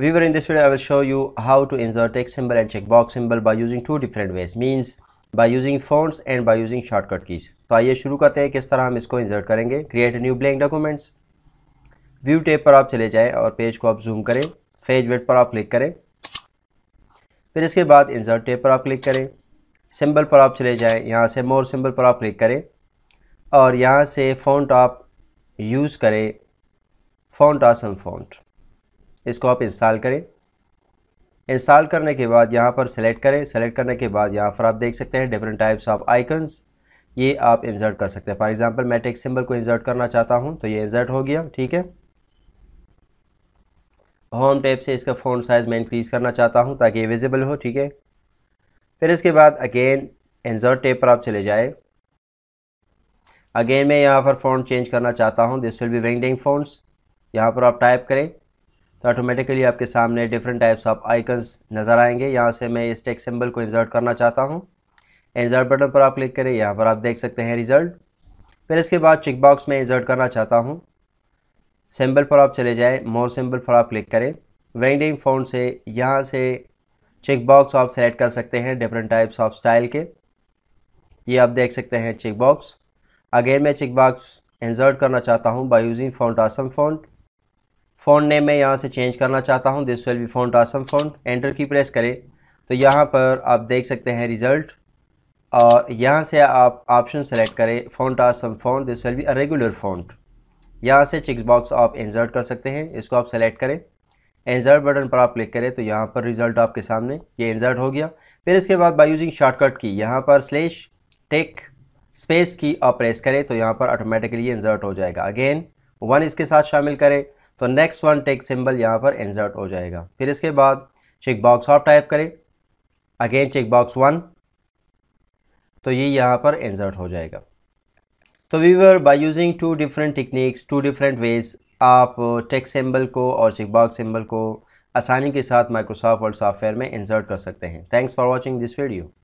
Viewer in this video I will show you how to insert text symbol and checkbox symbol by using two different ways means by using fonts and by using shortcut keys तो आइए शुरू करते हैं किस तरह हम इसको insert करेंगे create a new blank documents view tab पर आप चले जाएं और पेज को आप zoom करें page width पर आप क्लिक करें फिर इसके बाद insert tab पर आप क्लिक करें सिंबल पर आप चले जाएं यहाँ से मोर सिंबल पर आप क्लिक करें और यहाँ से फ़ॉन्ट आप यूज़ करें फ़ॉन्ट आसम फ़ॉन्ट इसको आप इंस्टॉल करें इंस्टॉल करने के बाद यहाँ पर सेलेक्ट करें सेलेक्ट करने के बाद यहाँ पर आप देख सकते हैं डिफरेंट टाइप्स ऑफ आइकन्स ये आप इंसर्ट कर सकते हैं फॉर एग्ज़ाम्पल मैं टेक्स सिंबल को इंसर्ट करना चाहता हूँ तो ये इंसर्ट हो गया ठीक है होम टैब से इसका फ़ोन साइज़ मैं इंक्रीज़ करना चाहता हूँ ताकि ये विजिबल हो ठीक है फिर इसके बाद अगेन इंसर्ट टैब पर आप चले जाए अगेन मैं यहाँ पर फोन चेंज करना चाहता हूँ this will be Wingdings font यहाँ पर आप टाइप करें तो ऑटोमेटिकली आपके सामने डिफरेंट टाइप्स ऑफ आइकन्स नज़र आएंगे यहाँ से मैं इस टेक सिंबल को इंसर्ट करना चाहता हूँ इंसर्ट बटन पर आप क्लिक करें यहाँ पर आप देख सकते हैं रिज़ल्ट फिर इसके बाद चेकबॉक्स में इंसर्ट करना चाहता हूँ सिंबल पर आप चले जाएँ मोर सिंबल पर आप क्लिक करें वेंडिंग फोन से यहाँ से चेकबॉक्स आप सेलेक्ट कर सकते हैं डिफरेंट टाइप्स ऑफ स्टाइल के ये आप देख सकते हैं चेकबॉक्स अगेन मैं चेकबॉक्स इंसर्ट करना चाहता हूँ by using font awesome font font name मैं यहाँ से चेंज करना चाहता हूँ this will be font awesome font enter key press करें तो यहाँ पर आप देख सकते हैं रिज़ल्ट और यहाँ से आप ऑप्शन सेलेक्ट करें font awesome font this will be a regular font यहाँ से चिक्स बॉक्स आप इंजर्ट कर सकते हैं इसको आप सेलेक्ट करें इंजर्ट बटन पर आप क्लिक करें तो यहाँ पर रिज़ल्ट आपके सामने ये इंजर्ट हो गया फिर इसके बाद बाई यूजिंग शॉर्टकट की यहाँ पर स्लेश टेक स्पेस की आप प्रेस करें तो यहाँ पर ऑटोमेटिकली इंजर्ट हो जाएगा अगेन वन इसके साथ शामिल करें तो नेक्स्ट वन टेक सिंबल यहाँ पर इंसर्ट हो जाएगा फिर इसके बाद चेक बॉक्स टाइप करें अगेन चेक बॉक्स वन तो ये यहाँ पर इंसर्ट हो जाएगा तो we're by using two different techniques two different ways आप टेक सिंबल को और चेक बॉक्स सिंबल को आसानी के साथ माइक्रोसॉफ्ट और सॉफ्टवेयर में इंसर्ट कर सकते हैं thanks for watching this video